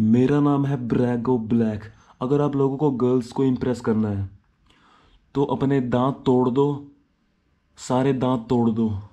मेरा नाम है ब्रैगो ब्लैक अगर आप लोगों को गर्ल्स को इम्प्रेस करना है तो अपने दांत तोड़ दो सारे दांत तोड़ दो